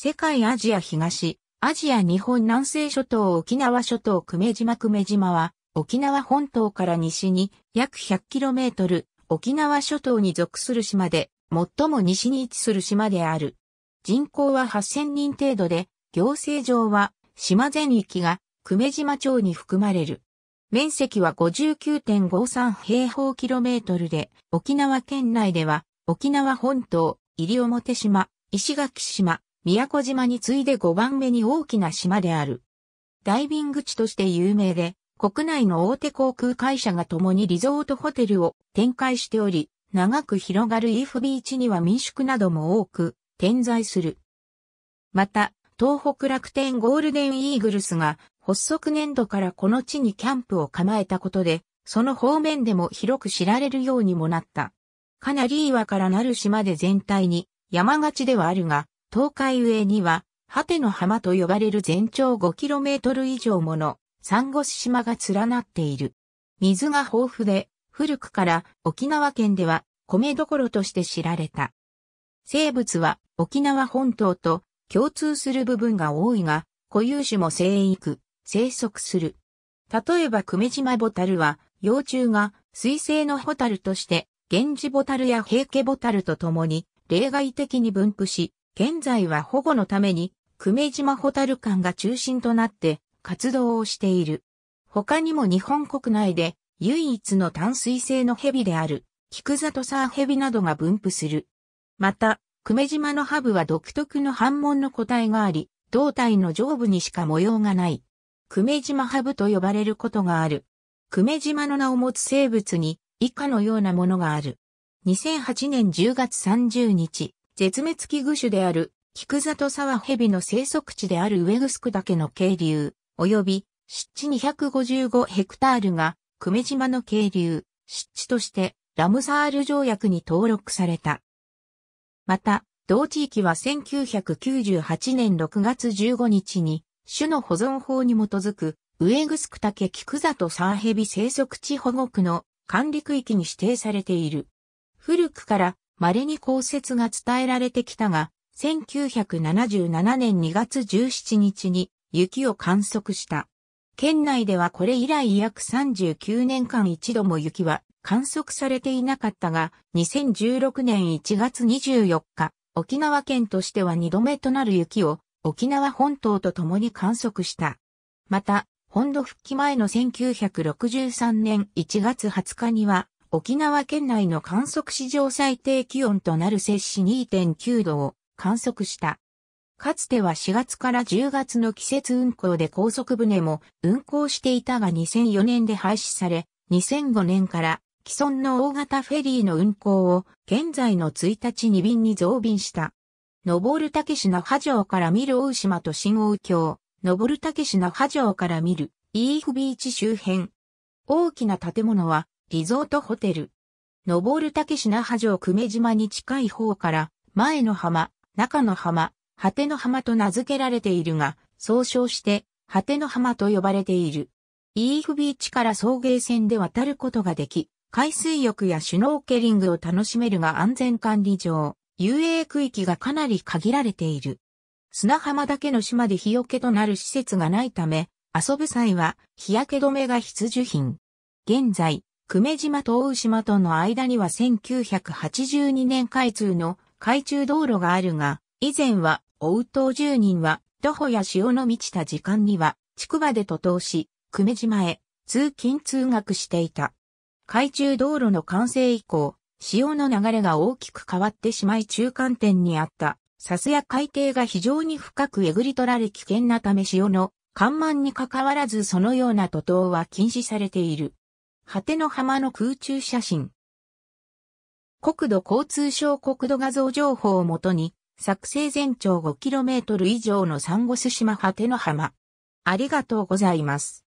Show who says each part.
Speaker 1: 世界アジア東、アジア日本南西諸島沖縄諸島久米島久米島は、沖縄本島から西に約 100km、沖縄諸島に属する島で、最も西に位置する島である。人口は8000人程度で、行政上は島全域が久米島町に含まれる。面積は59.53平方キロメートルで、沖縄県内では、沖縄本島、西表島、石垣島、宮古島に次いで5番目に大きな島である。ダイビング地として有名で、国内の大手航空会社が共にリゾートホテルを展開しており、長く広がるイーフビーチには民宿なども多く点在する。また、東北楽天ゴールデンイーグルスが発足年度からこの地にキャンプを構えたことで、その方面でも広く知られるようにもなった。かなり岩からなる島で全体に山がちではあるが、東海上には、果ての浜と呼ばれる全長 5km 以上もの、サンゴ島が連なっている。水が豊富で、古くから沖縄県では米どころとして知られた。生物は沖縄本島と共通する部分が多いが、固有種も生育、生息する。例えば久米島ボタルは、幼虫が水生のホタルとして、源氏ボタルや平家ボタルと共に例外的に分布し、現在は保護のために、久米島ホタル館が中心となって活動をしている。他にも日本国内で唯一の淡水性の蛇である、菊里サーヘビなどが分布する。また、久米島のハブは独特の反紋の個体があり、胴体の上部にしか模様がない。久米島ハブと呼ばれることがある。久米島の名を持つ生物に以下のようなものがある。2008年10月30日、絶滅危惧種である、菊里沢蛇の生息地である上城岳の渓流、及び、湿地255ヘクタールが、久米島の渓流、湿地として、ラムサール条約に登録された。また、同地域は1998年6月15日に、種の保存法に基づく、ク城岳菊里沢蛇生息地保護区の管理区域に指定されている。古くから稀に降雪が伝えられてきたが、1977年2月17日に雪を観測した。県内ではこれ以来約39年間一度も雪は観測されていなかったが、2016年1月24日、沖縄県としては2度目となる雪を沖縄本島と共に観測した。また、本土復帰前の1963年1月20日には、沖縄県内の観測史上最低気温となる摂氏2.9度を観測した。かつては4月から10月の季節運行で高速船も運行していたが2004年で廃止され、2005年から既存の大型フェリーの運行を現在の1日2便に増便した。登る竹市那覇城から見る大島と新大橋、登る竹市那覇城から見るイーフビーチ周辺。大きな建物はリゾートホテル。登る竹品波城久米島に近い方から、前の浜、中の浜、果ての浜と名付けられているが、総称して、果ての浜と呼ばれている。イーフビーチから送迎船で渡ることができ、海水浴やシュノーケリングを楽しめるが安全管理上、遊泳区域がかなり限られている。砂浜だけの島で日よけとなる施設がないため、遊ぶ際は日焼け止めが必需品。現在、久米島と大島との間には1982年開通の海中道路があるが、以前は、大島住人は、徒歩や潮の満ちた時間には、筑波で徒島し、久米島へ、通勤通学していた。海中道路の完成以降、潮の流れが大きく変わってしまい中間点にあった、サスや海底が非常に深くえぐり取られ危険なため潮の、緩慢に関わらずそのような徒島は禁止されている。果ての浜の空中写真。国土交通省国土画像情報をもとに、作成全長 5km 以上のサンゴス島果ての浜。ありがとうございます。